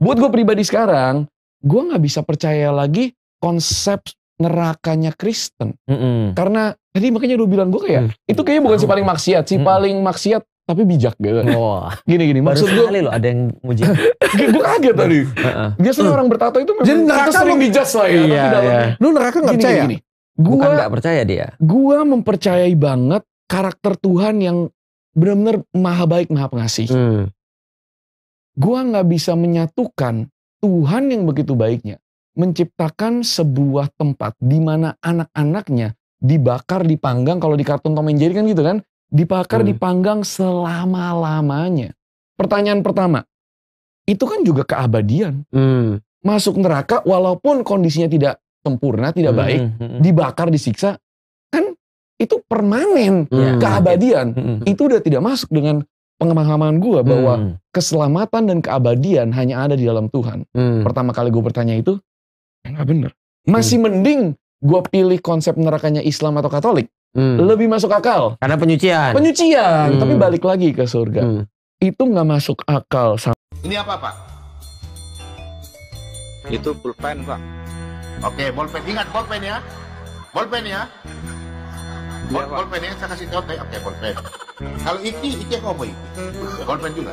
buat gue pribadi sekarang gue nggak bisa percaya lagi konsep nerakanya Kristen mm -hmm. karena tadi makanya lu bilang gue kayak mm. itu kayaknya bukan si paling hmm. maksiat si mm. paling maksiat tapi bijak gitu. Oh. Gini gini maksud gue kali lo ada yang muji. gue kaget tadi. Biasanya orang bertato itu memang Jadi neraka sering dijas lah ya. Iya, iya. Lu neraka enggak percaya? Gini, gini. Gua, Bukan percaya dia. Gua mempercayai banget karakter Tuhan yang benar-benar maha baik maha pengasih. Hmm gua nggak bisa menyatukan Tuhan yang begitu baiknya menciptakan sebuah tempat di mana anak-anaknya dibakar, dipanggang kalau di kartun Tom and Jerry kan gitu kan, dibakar, hmm. dipanggang selama-lamanya. Pertanyaan pertama, itu kan juga keabadian. Hmm. Masuk neraka walaupun kondisinya tidak sempurna, tidak hmm, baik, hmm, hmm. dibakar, disiksa, kan itu permanen, hmm. Ya. keabadian. Hmm. Itu udah tidak masuk dengan pengemahaman gue bahwa hmm. keselamatan dan keabadian hanya ada di dalam Tuhan. Hmm. Pertama kali gue bertanya itu, ya, nggak bener. Hmm. Masih hmm. mending gue pilih konsep nerakanya Islam atau Katolik. Hmm. Lebih masuk akal. Karena penyucian. Penyucian, hmm. tapi balik lagi ke surga. Hmm. Itu nggak masuk akal. Ini apa Pak? Itu pulpen Pak. Oke, bolpen. Ingat bolpen ya. Bolpen ya. Bol bolpen ya saya kasih tahu kayak apa ya bolpen. Kalau iki, iki apa boy? Bolpen juga.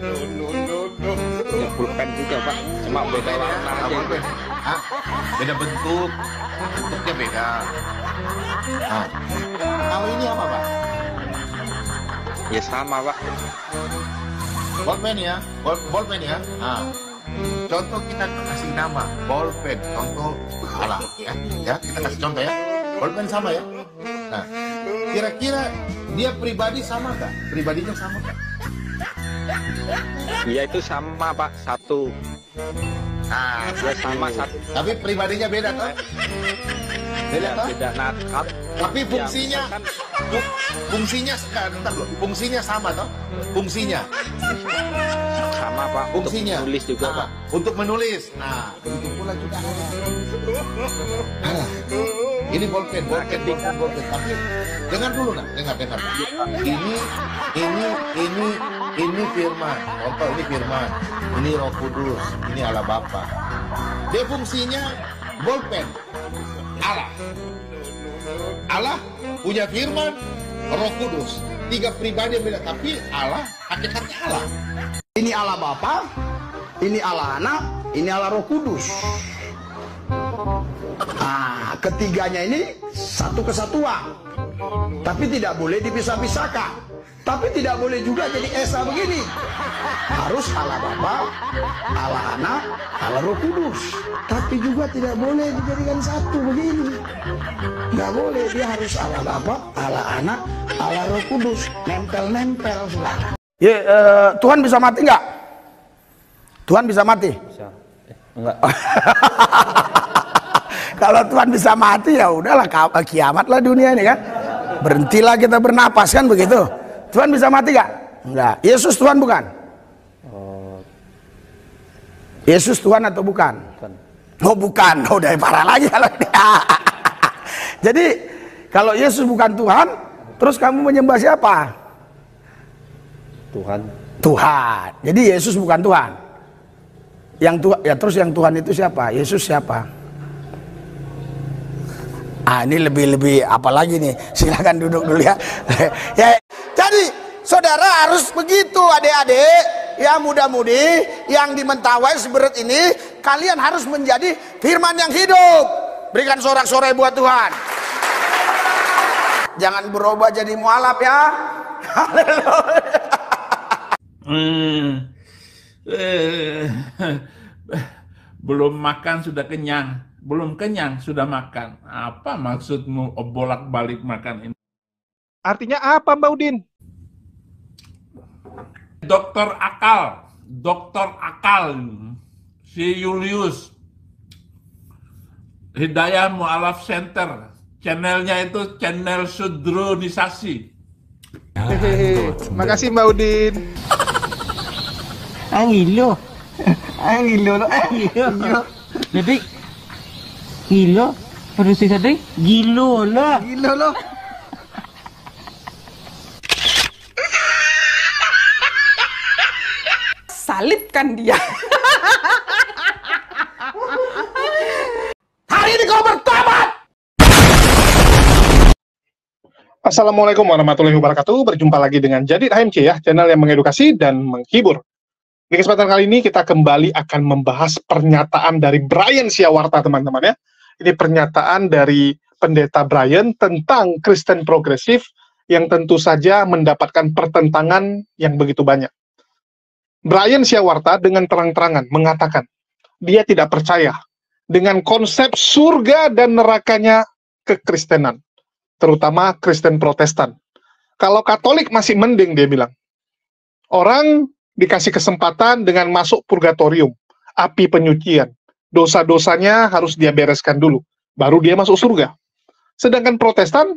No, no, no, bolpen juga pak. Cuma beda warna ah, aja. Beda bentuk. Bentuknya beda. Ah. Kalau ini apa pak? Ya sama pak. Bolpen ya, Bol bolpen ya. Ah, Contoh kita kasih nama bolpen, contoh alah ya, ya kita kasih contoh ya. Bolpen sama ya. Nah, hmm. kira-kira dia pribadi sama nggak? Pribadinya sama nggak? Iya itu sama Pak satu. Nah, dia sama satu. Tapi pribadinya beda kan? Beda kan? Beda. Nah, tapi fungsinya, ya, fungsinya sekarang, fungsinya sama toh? Fungsinya sama pak fungsinya untuk menulis juga nah, pak untuk menulis nah begitu pula juga ini bolpen, bolpen, bolpen, bolpen. Tapi dengar dulu nak, dengar, dengar. Ini, ini, ini, ini firman. Contoh ini firman. Ini roh kudus, ini Allah Bapa. Dia fungsinya bolpen. Allah. Allah punya firman, roh kudus. Tiga pribadi beda, tapi Allah, hakikatnya Allah. Ini Allah Bapa, ini Allah Anak, ini Allah Roh Kudus. Nah, ketiganya ini satu kesatuan. Tapi tidak boleh dipisah-pisahkan. Tapi tidak boleh juga jadi esa begini. Harus ala Bapa, ala Anak, ala Roh Kudus. Tapi juga tidak boleh dijadikan satu begini. Nggak boleh, dia harus ala Bapa, ala Anak, ala Roh Kudus. Nempel-nempel, saudara. Ya, eh, Tuhan bisa mati nggak? Tuhan bisa mati? Bisa. Eh, enggak. Kalau Tuhan bisa mati ya udahlah eh, kiamatlah dunia ini kan. Berhentilah kita bernapas kan begitu. Tuhan bisa mati gak? Enggak. Yesus Tuhan bukan? Oh. Yesus Tuhan atau bukan? Tuhan. Oh bukan, oh, udah parah lagi kalau Jadi kalau Yesus bukan Tuhan, terus kamu menyembah siapa? Tuhan. Tuhan. Jadi Yesus bukan Tuhan. Yang Tuhan ya terus yang Tuhan itu siapa? Yesus siapa? Ah ini lebih-lebih apalagi nih. Silahkan duduk dulu ya. ya. Jadi saudara harus begitu adik-adik. Ya muda mudi yang di Mentawai seberat ini kalian harus menjadi firman yang hidup. Berikan sorak-sorai buat Tuhan. Jangan berubah jadi mualaf ya. Haleluya. Eh, eh, eh, belum makan sudah kenyang, belum kenyang sudah makan. Apa maksudmu oh, bolak-balik makan ini? Artinya apa, Mbak Udin? Dokter akal, dokter akal, si Julius, Hidayah Mu'alaf Center, channelnya itu channel sudronisasi. Hehehe, makasih Mbak Udin. Ayo. Eh gilo lo. Eh gilo. Jadi gilo produksi sadeng gilo lo. Gilo lo. Salibkan dia. Hari ini kau bertobat. Assalamualaikum warahmatullahi wabarakatuh. Berjumpa lagi dengan Jadi HMC ya, channel yang mengedukasi dan menghibur. Di kesempatan kali ini kita kembali akan membahas pernyataan dari Brian Siawarta teman-teman ya. Ini pernyataan dari pendeta Brian tentang Kristen progresif yang tentu saja mendapatkan pertentangan yang begitu banyak. Brian Siawarta dengan terang-terangan mengatakan dia tidak percaya dengan konsep surga dan nerakanya kekristenan, terutama Kristen Protestan. Kalau Katolik masih mending dia bilang. Orang dikasih kesempatan dengan masuk purgatorium, api penyucian. Dosa-dosanya harus dia bereskan dulu, baru dia masuk surga. Sedangkan Protestan,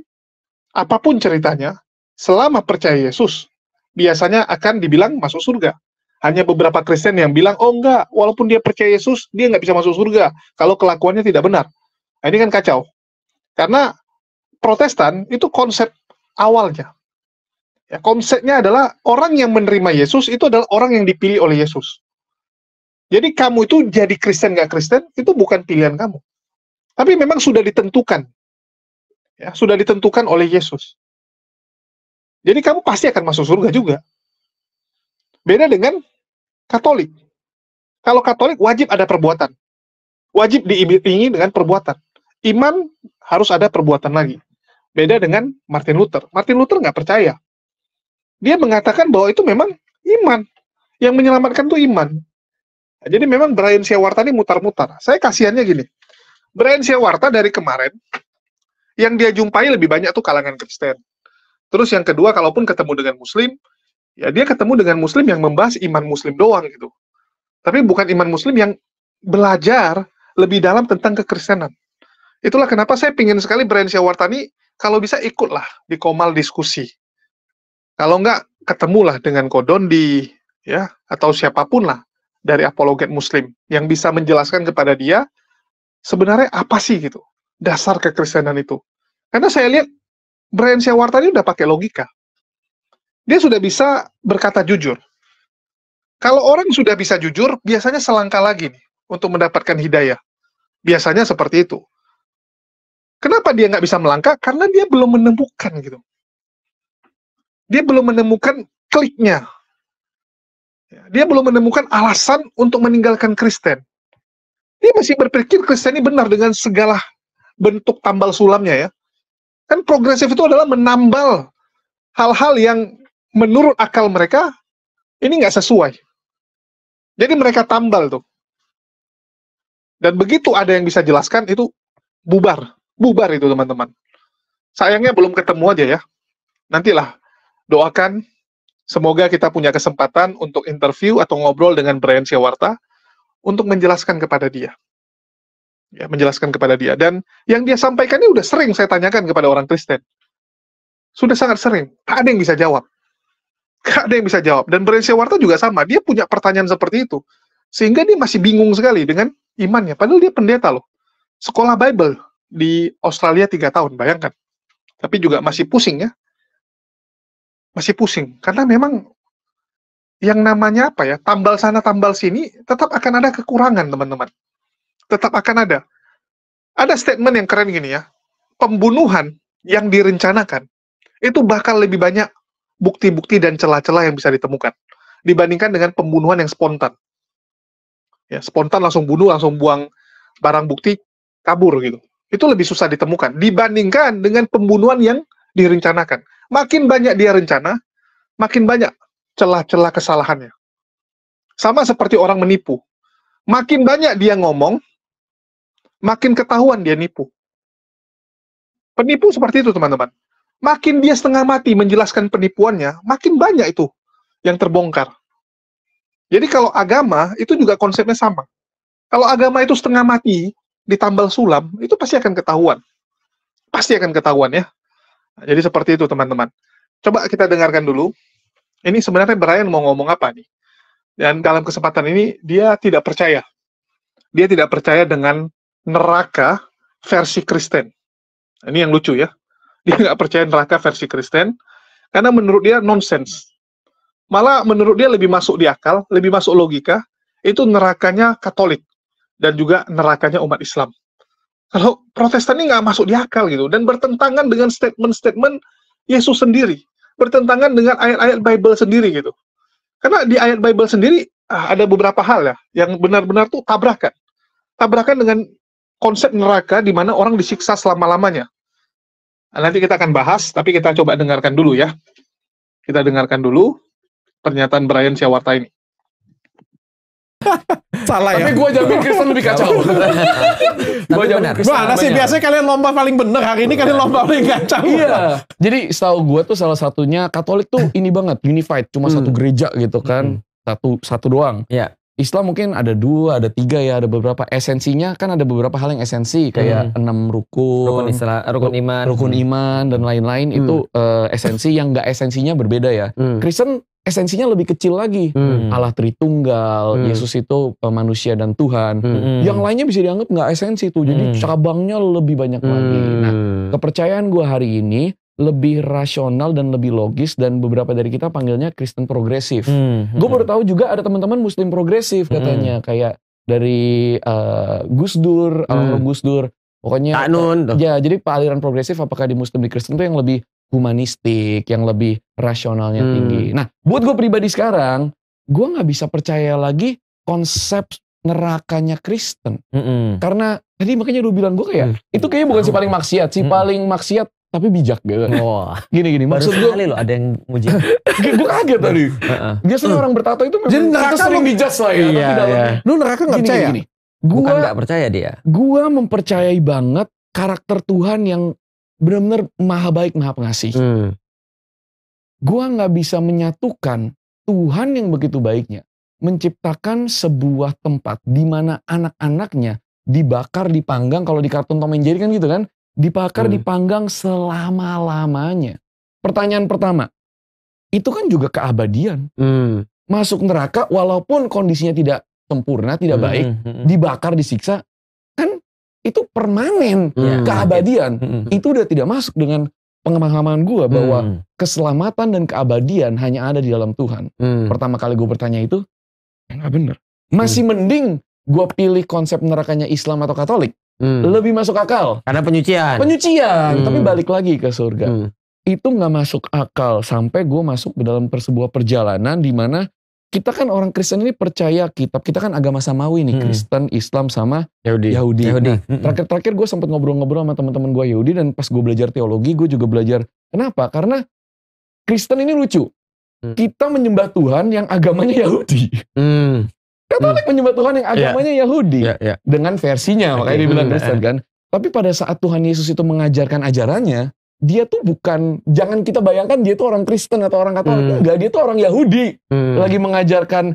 apapun ceritanya, selama percaya Yesus, biasanya akan dibilang masuk surga. Hanya beberapa Kristen yang bilang, oh enggak, walaupun dia percaya Yesus, dia nggak bisa masuk surga kalau kelakuannya tidak benar. Nah, ini kan kacau. Karena Protestan itu konsep awalnya. Ya, konsepnya adalah orang yang menerima Yesus itu adalah orang yang dipilih oleh Yesus. Jadi kamu itu jadi Kristen nggak Kristen itu bukan pilihan kamu, tapi memang sudah ditentukan, ya sudah ditentukan oleh Yesus. Jadi kamu pasti akan masuk surga juga. Beda dengan Katolik. Kalau Katolik wajib ada perbuatan, wajib diiringi dengan perbuatan. Iman harus ada perbuatan lagi. Beda dengan Martin Luther. Martin Luther nggak percaya dia mengatakan bahwa itu memang iman. Yang menyelamatkan tuh iman. jadi memang Brian Syawarta ini mutar-mutar. Saya kasihannya gini. Brian Syawarta dari kemarin, yang dia jumpai lebih banyak tuh kalangan Kristen. Terus yang kedua, kalaupun ketemu dengan Muslim, ya dia ketemu dengan Muslim yang membahas iman Muslim doang gitu. Tapi bukan iman Muslim yang belajar lebih dalam tentang kekristenan. Itulah kenapa saya pingin sekali Brian ini kalau bisa ikutlah di Komal diskusi kalau enggak, ketemulah dengan Kodondi, ya, atau siapapun lah dari apologet muslim yang bisa menjelaskan kepada dia sebenarnya apa sih gitu dasar kekristenan itu. Karena saya lihat Brian Syawarta ini udah pakai logika. Dia sudah bisa berkata jujur. Kalau orang sudah bisa jujur, biasanya selangkah lagi nih, untuk mendapatkan hidayah. Biasanya seperti itu. Kenapa dia nggak bisa melangkah? Karena dia belum menemukan gitu dia belum menemukan kliknya. Ya, dia belum menemukan alasan untuk meninggalkan Kristen. Dia masih berpikir Kristen ini benar dengan segala bentuk tambal sulamnya ya. Kan progresif itu adalah menambal hal-hal yang menurut akal mereka ini nggak sesuai. Jadi mereka tambal tuh. Dan begitu ada yang bisa jelaskan itu bubar, bubar itu teman-teman. Sayangnya belum ketemu aja ya. Nantilah doakan semoga kita punya kesempatan untuk interview atau ngobrol dengan Brian Syawarta untuk menjelaskan kepada dia. Ya, menjelaskan kepada dia. Dan yang dia sampaikan ini udah sering saya tanyakan kepada orang Kristen. Sudah sangat sering. Tak ada yang bisa jawab. Tak ada yang bisa jawab. Dan Brian Syawarta juga sama. Dia punya pertanyaan seperti itu. Sehingga dia masih bingung sekali dengan imannya. Padahal dia pendeta loh. Sekolah Bible di Australia tiga tahun, bayangkan. Tapi juga masih pusing ya masih pusing karena memang yang namanya apa ya tambal sana tambal sini tetap akan ada kekurangan teman-teman tetap akan ada ada statement yang keren gini ya pembunuhan yang direncanakan itu bakal lebih banyak bukti-bukti dan celah-celah yang bisa ditemukan dibandingkan dengan pembunuhan yang spontan ya spontan langsung bunuh langsung buang barang bukti kabur gitu itu lebih susah ditemukan dibandingkan dengan pembunuhan yang direncanakan Makin banyak dia rencana, makin banyak celah-celah kesalahannya. Sama seperti orang menipu. Makin banyak dia ngomong, makin ketahuan dia nipu. Penipu seperti itu, teman-teman. Makin dia setengah mati menjelaskan penipuannya, makin banyak itu yang terbongkar. Jadi kalau agama itu juga konsepnya sama. Kalau agama itu setengah mati ditambal sulam, itu pasti akan ketahuan. Pasti akan ketahuan ya. Jadi seperti itu teman-teman. Coba kita dengarkan dulu. Ini sebenarnya Brian mau ngomong apa nih? Dan dalam kesempatan ini dia tidak percaya. Dia tidak percaya dengan neraka versi Kristen. Ini yang lucu ya. Dia nggak percaya neraka versi Kristen karena menurut dia nonsense. Malah menurut dia lebih masuk di akal, lebih masuk logika, itu nerakanya Katolik dan juga nerakanya umat Islam. Kalau Protestan ini nggak masuk di akal gitu dan bertentangan dengan statement-statement Yesus sendiri, bertentangan dengan ayat-ayat Bible sendiri gitu. Karena di ayat Bible sendiri ah, ada beberapa hal ya yang benar-benar tuh tabrakan. Tabrakan dengan konsep neraka di mana orang disiksa selama-lamanya. Nah, nanti kita akan bahas, tapi kita coba dengarkan dulu ya. Kita dengarkan dulu pernyataan Brian Syawarta ini. Salah ya. Tapi gue jamin Kristen lebih kacau. Tapi benar. Mana sih biasanya kalian lomba paling benar, hari ini kalian lomba paling kacau. Iya. Jadi setahu gue tuh salah satunya Katolik tuh ini banget unified cuma hmm. satu gereja gitu kan. Hmm. Satu satu doang. Iya. Islam mungkin ada dua, ada tiga ya, ada beberapa esensinya kan ada beberapa hal yang esensi kayak hmm. enam rukun, rukun, isla, rukun iman, rukun iman dan lain-lain hmm. itu uh, eh, esensi yang gak esensinya berbeda ya. Hmm. Kristen esensinya lebih kecil lagi. Hmm. Allah Tritunggal, hmm. Yesus itu e, manusia dan Tuhan. Hmm. hmm. Yang lainnya bisa dianggap nggak esensi tuh. Jadi hmm. cabangnya lebih banyak hmm. lagi. Nah, kepercayaan gue hari ini lebih rasional dan lebih logis dan beberapa dari kita panggilnya Kristen progresif. Hmm. Gue hmm. baru tahu juga ada teman-teman Muslim progresif hmm. katanya hmm. kayak dari uh, Gus Dur, hmm. almarhum Gus Dur. Pokoknya Taknun Ya, jadi aliran progresif apakah di Muslim di Kristen itu yang lebih humanistik, yang lebih rasionalnya hmm. tinggi. Nah, buat gue pribadi sekarang, gue nggak bisa percaya lagi konsep nerakanya Kristen. -hmm. Karena tadi makanya lu bilang gue kayak mm. itu kayaknya bukan si paling hmm. maksiat, si mm. paling maksiat tapi bijak gitu. Oh. Gini gini maksud gue kali lo ada yang muji. gue kaget tadi. Biasanya orang bertato itu memang Jadi neraka sering bijak lah ya. Iya, iya. Lu neraka nggak percaya? Gini, gini. Gua, bukan nggak percaya dia. Gue mempercayai banget karakter Tuhan yang benar-benar maha baik, maha pengasih. Hmm. Gua nggak bisa menyatukan Tuhan yang begitu baiknya menciptakan sebuah tempat di mana anak-anaknya dibakar, dipanggang. Kalau di kartun Tom and Jerry kan gitu kan, dibakar, hmm. dipanggang selama lamanya. Pertanyaan pertama, itu kan juga keabadian. Hmm. Masuk neraka walaupun kondisinya tidak sempurna, tidak hmm, baik, hmm, hmm. dibakar, disiksa, itu permanen hmm. keabadian hmm, hmm, hmm. itu udah tidak masuk dengan pengemahaman gue bahwa hmm, hmm. keselamatan dan keabadian hanya ada di dalam Tuhan hmm. pertama kali gue bertanya itu ya, nggak bener masih hmm. mending gue pilih konsep nerakanya Islam atau Katolik hmm. lebih masuk akal karena penyucian penyucian hmm. tapi balik lagi ke surga hmm. itu nggak masuk akal sampai gue masuk ke dalam sebuah perjalanan di mana kita kan orang Kristen ini percaya kitab kita kan agama samawi nih hmm. Kristen Islam sama Yahudi Yahudi, Yahudi. Nah, hmm. terakhir terakhir gue sempat ngobrol-ngobrol sama teman-teman gue Yahudi dan pas gue belajar teologi gue juga belajar kenapa karena Kristen ini lucu hmm. kita menyembah Tuhan yang agamanya Yahudi hmm. Katolik hmm. menyembah Tuhan yang ya. agamanya yeah. Yahudi yeah, yeah. dengan versinya makanya dibilang hmm. Kristen kan tapi pada saat Tuhan Yesus itu mengajarkan ajarannya dia tuh bukan jangan kita bayangkan dia tuh orang Kristen atau orang Katolik hmm. enggak dia tuh orang Yahudi hmm. lagi mengajarkan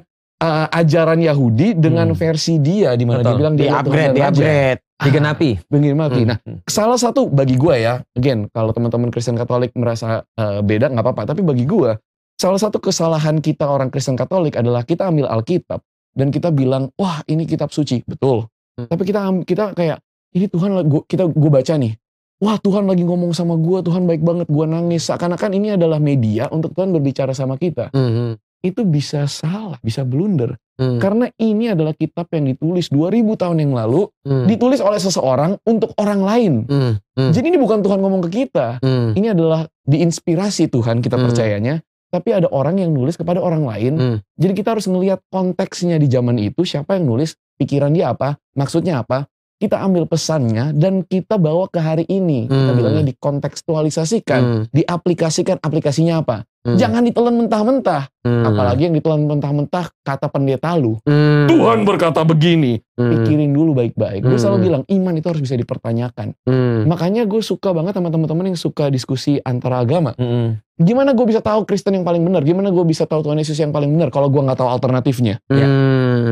uh, ajaran Yahudi dengan hmm. versi dia di mana dia bilang dia di upgrade di upgrade ah, digenapi digenapi nah, hmm. nah salah satu bagi gue ya again kalau teman-teman Kristen Katolik merasa uh, beda nggak apa-apa tapi bagi gue salah satu kesalahan kita orang Kristen Katolik adalah kita ambil Alkitab dan kita bilang wah ini kitab suci betul hmm. tapi kita kita kayak ini Tuhan kita gue baca nih wah Tuhan lagi ngomong sama gue, Tuhan baik banget, gue nangis. Seakan-akan ini adalah media untuk Tuhan berbicara sama kita. Mm -hmm. Itu bisa salah, bisa blunder. Mm. Karena ini adalah kitab yang ditulis 2000 tahun yang lalu, mm. ditulis oleh seseorang untuk orang lain. Mm. Mm. Jadi ini bukan Tuhan ngomong ke kita. Mm. Ini adalah diinspirasi Tuhan kita mm. percayanya. Tapi ada orang yang nulis kepada orang lain. Mm. Jadi kita harus melihat konteksnya di zaman itu, siapa yang nulis, pikiran dia apa, maksudnya apa, kita ambil pesannya dan kita bawa ke hari ini. Hmm. Kita bilangnya dikontekstualisasikan, hmm. diaplikasikan aplikasinya apa. Hmm. Jangan ditelan mentah-mentah. Hmm. Apalagi yang ditelan mentah-mentah kata pendeta lu. Hmm. Tuhan berkata begini. Hmm. Pikirin dulu baik-baik. Hmm. Gue selalu bilang iman itu harus bisa dipertanyakan. Hmm. Makanya gue suka banget sama teman-teman yang suka diskusi antara agama. Hmm. Gimana gue bisa tahu Kristen yang paling benar? Gimana gue bisa tahu Tuhan Yesus yang paling benar kalau gue nggak tahu alternatifnya? Hmm. Ya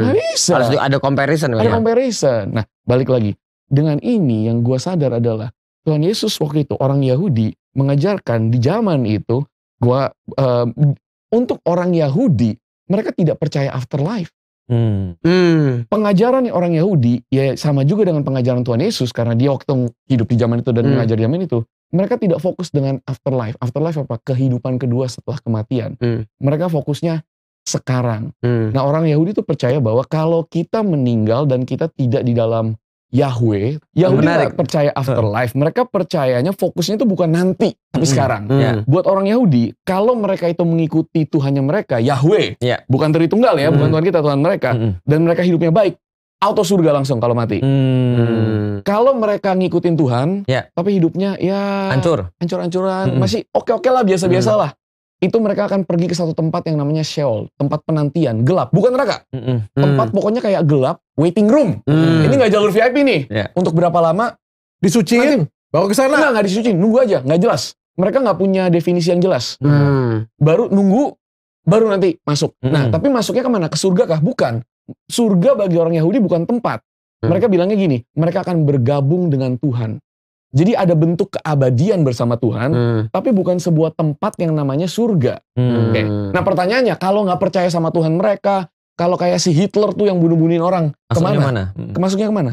Hmm. Gak bisa. Harus ada comparison. Ada kan ya? comparison. Nah balik lagi. Dengan ini yang gue sadar adalah Tuhan Yesus waktu itu orang Yahudi mengajarkan di zaman itu gua uh, untuk orang Yahudi mereka tidak percaya afterlife. Hmm. Hmm. Pengajaran orang Yahudi ya sama juga dengan pengajaran Tuhan Yesus karena dia waktu hidup di zaman itu dan hmm. mengajar zaman itu mereka tidak fokus dengan afterlife. Afterlife apa? Kehidupan kedua setelah kematian. Hmm. Mereka fokusnya sekarang. Hmm. Nah orang Yahudi itu percaya bahwa kalau kita meninggal dan kita tidak di dalam Yahweh, Yahudi tidak percaya afterlife. Mereka percayanya fokusnya itu bukan nanti, tapi hmm. sekarang. Hmm. Yeah. Buat orang Yahudi, kalau mereka itu mengikuti Tuhannya mereka, Yahweh, yeah. bukan teritunggal ya, hmm. bukan Tuhan kita, Tuhan mereka, hmm. dan mereka hidupnya baik, auto surga langsung kalau mati. Hmm. Kalau mereka ngikutin Tuhan, yeah. tapi hidupnya ya hancur, hancur-hancuran, hmm. masih oke-oke lah, biasa-biasa hmm. lah itu mereka akan pergi ke satu tempat yang namanya Sheol, tempat penantian, gelap, bukan neraka. Tempat mm. pokoknya kayak gelap, waiting room. Mm. Ini nggak jalur VIP nih. Yeah. Untuk berapa lama? disucin bawa ke sana. Nggak, disucin nunggu aja, nggak jelas. Mereka nggak punya definisi yang jelas. Mm. Baru nunggu, baru nanti masuk. Mm. Nah, tapi masuknya kemana? Ke surga kah? Bukan. Surga bagi orang Yahudi bukan tempat. Mm. Mereka bilangnya gini, mereka akan bergabung dengan Tuhan. Jadi ada bentuk keabadian bersama Tuhan, hmm. tapi bukan sebuah tempat yang namanya surga. Hmm. Okay. Nah pertanyaannya, kalau nggak percaya sama Tuhan mereka, kalau kayak si Hitler tuh yang bunuh-bunuhin orang, Masuknya kemana? Mana? Hmm. Masuknya kemana?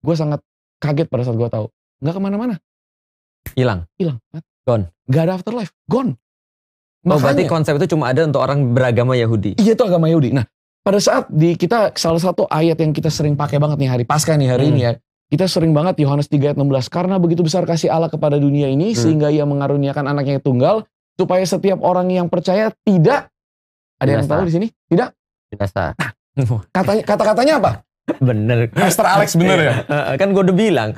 Gue sangat kaget pada saat gue tahu, nggak kemana-mana. Hilang. Hilang. Gone. Gak ada afterlife. Gone. Makanya, oh berarti konsep itu cuma ada untuk orang beragama Yahudi. Iya itu agama Yahudi. Nah pada saat di kita salah satu ayat yang kita sering pakai banget nih hari pasca nih hari hmm. ini ya kita sering banget Yohanes 3 ayat 16 karena begitu besar kasih Allah kepada dunia ini hmm. sehingga ia mengaruniakan anaknya tunggal supaya setiap orang yang percaya tidak ada yang tahu di sini? Tidak binasa. Nah, katanya kata-katanya apa? bener. Master Alex bener ya? Iya, kan gue udah bilang.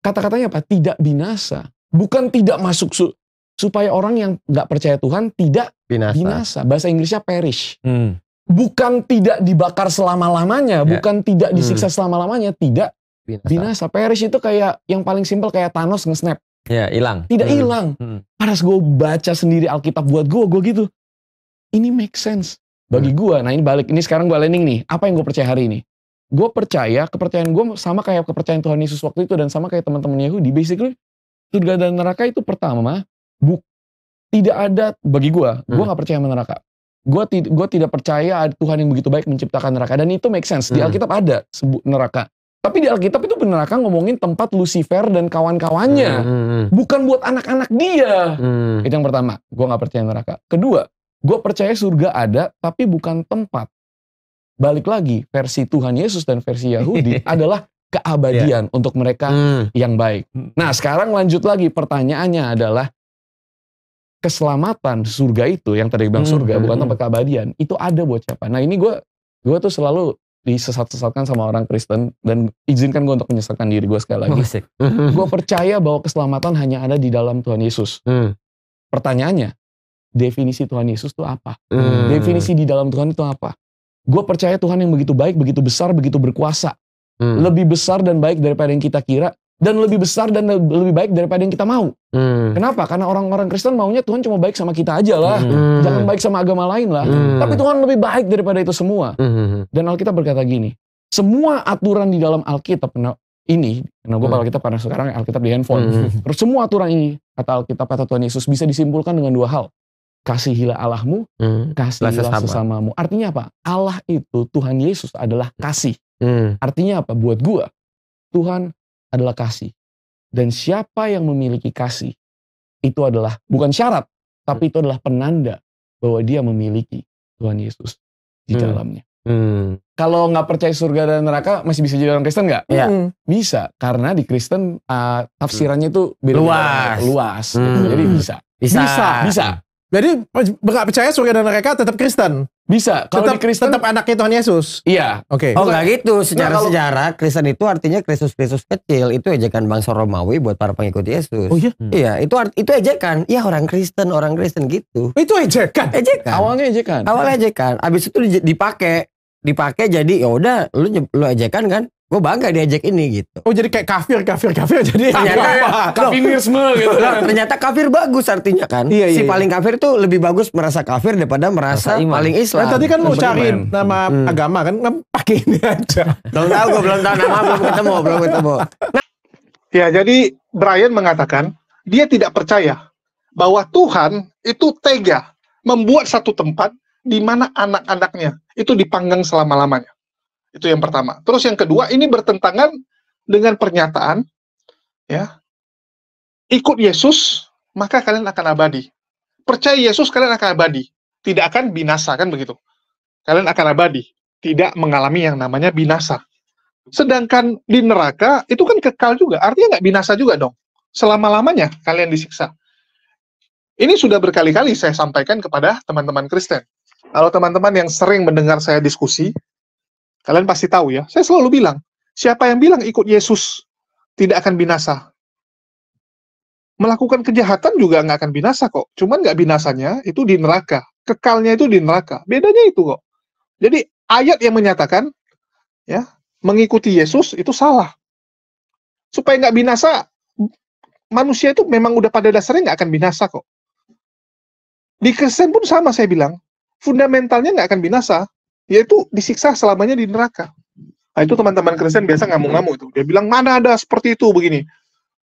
Kata-katanya apa? Tidak binasa. Bukan tidak masuk su supaya orang yang nggak percaya Tuhan tidak binasa. binasa. Bahasa Inggrisnya perish. Hmm bukan tidak dibakar selama-lamanya, yeah. bukan tidak disiksa hmm. selama-lamanya, tidak Binasa. Binasa. Perish itu kayak yang paling simpel kayak Thanos nge-snap. Ya, hilang. Tidak hmm. hilang. Hmm. hmm. Pas gue baca sendiri Alkitab buat gue, gue gitu. Ini make sense bagi hmm. gue. Nah ini balik, ini sekarang gue landing nih. Apa yang gue percaya hari ini? Gue percaya, kepercayaan gue sama kayak kepercayaan Tuhan Yesus waktu itu dan sama kayak teman-teman Yahudi. Basically, surga dan neraka itu pertama, bu tidak ada bagi gue. Gue hmm. nggak gak percaya sama neraka. Gue tidak percaya Tuhan yang begitu baik menciptakan neraka. Dan itu make sense. Di hmm. Alkitab ada sebut neraka. Tapi di Alkitab itu neraka ngomongin tempat Lucifer dan kawan-kawannya. Hmm, hmm, hmm. Bukan buat anak-anak dia. Hmm. Itu yang pertama. Gue gak percaya neraka. Kedua, gue percaya surga ada tapi bukan tempat. Balik lagi, versi Tuhan Yesus dan versi Yahudi adalah keabadian yeah. untuk mereka hmm. yang baik. Hmm. Nah sekarang lanjut lagi pertanyaannya adalah keselamatan surga itu yang tadi bilang surga bukan tempat keabadian itu ada buat siapa? Nah ini gue gue tuh selalu disesat-sesatkan sama orang Kristen dan izinkan gue untuk menyesatkan diri gue sekali lagi. gue percaya bahwa keselamatan hanya ada di dalam Tuhan Yesus. Hmm. Pertanyaannya, definisi Tuhan Yesus itu apa? Hmm. Definisi di dalam Tuhan itu apa? Gue percaya Tuhan yang begitu baik, begitu besar, begitu berkuasa. Hmm. Lebih besar dan baik daripada yang kita kira dan lebih besar dan lebih baik daripada yang kita mau. Hmm. Kenapa? Karena orang-orang Kristen maunya Tuhan cuma baik sama kita aja lah, hmm. jangan baik sama agama lain lah. Hmm. Tapi Tuhan lebih baik daripada itu semua. Hmm. hmm, hmm. Dan Alkitab berkata gini, semua aturan di dalam Alkitab ini, karena gue hmm. Alkitab karena sekarang Alkitab di handphone, hmm, hmm. terus semua aturan ini kata Alkitab kata Tuhan Yesus bisa disimpulkan dengan dua hal. Kasihilah Allahmu, hmm. kasihilah sesama. sesamamu. Artinya apa? Allah itu Tuhan Yesus adalah kasih. Hmm. Artinya apa? Buat gue, Tuhan adalah kasih. Dan siapa yang memiliki kasih itu adalah bukan syarat, tapi itu adalah penanda bahwa dia memiliki Tuhan Yesus di hmm. dalamnya. Hmm. Kalau nggak percaya surga dan neraka masih bisa jadi orang Kristen nggak? Iya. Hmm. Bisa karena di Kristen uh, tafsirannya itu beda luas, luas. Hmm. Jadi bisa. Bisa. Bisa. bisa. Jadi nggak percaya surga dan neraka tetap Kristen. Bisa. Kalau tetap, di Kristen tetap anaknya Tuhan Yesus. Iya. Oke. Okay. Oh nggak gitu. Nah, Secara sejarah Kristen itu artinya Kristus Kristus kecil itu ejekan bangsa Romawi buat para pengikut Yesus. Oh iya. Hmm. Iya. Itu itu ejekan. Iya orang Kristen orang Kristen gitu. Itu ejekan. Ejekan. Awalnya ejekan. Awalnya ejekan. Abis itu dipakai dipakai jadi ya udah lu lu ejekan kan gue bangga diajak ini gitu. Oh jadi kayak kafir kafir kafir jadi ternyata ya, semua gitu. Kan? ternyata kafir bagus artinya kan. Iya, iya, si iya. paling kafir tuh lebih bagus merasa kafir daripada merasa Masa paling Islam. Nah, tadi kan mau cari nama hmm. hmm. agama kan, kan pakai ini aja. belum tahu gue belum tahu nama belum ketemu belum ketemu. Nah. Ya jadi Brian mengatakan dia tidak percaya bahwa Tuhan itu tega membuat satu tempat di hmm. mana anak-anaknya itu dipanggang selama-lamanya. Itu yang pertama. Terus yang kedua, ini bertentangan dengan pernyataan ya. Ikut Yesus, maka kalian akan abadi. Percaya Yesus kalian akan abadi, tidak akan binasa kan begitu. Kalian akan abadi, tidak mengalami yang namanya binasa. Sedangkan di neraka itu kan kekal juga, artinya nggak binasa juga dong. Selama-lamanya kalian disiksa. Ini sudah berkali-kali saya sampaikan kepada teman-teman Kristen. Kalau teman-teman yang sering mendengar saya diskusi, kalian pasti tahu ya, saya selalu bilang, siapa yang bilang ikut Yesus tidak akan binasa? Melakukan kejahatan juga nggak akan binasa kok. Cuman nggak binasanya itu di neraka. Kekalnya itu di neraka. Bedanya itu kok. Jadi ayat yang menyatakan, ya mengikuti Yesus itu salah. Supaya nggak binasa, manusia itu memang udah pada dasarnya nggak akan binasa kok. Di Kristen pun sama saya bilang, fundamentalnya nggak akan binasa, yaitu disiksa selamanya di neraka. Nah itu teman-teman Kristen biasa ngamuk-ngamuk itu. Dia bilang mana ada seperti itu begini.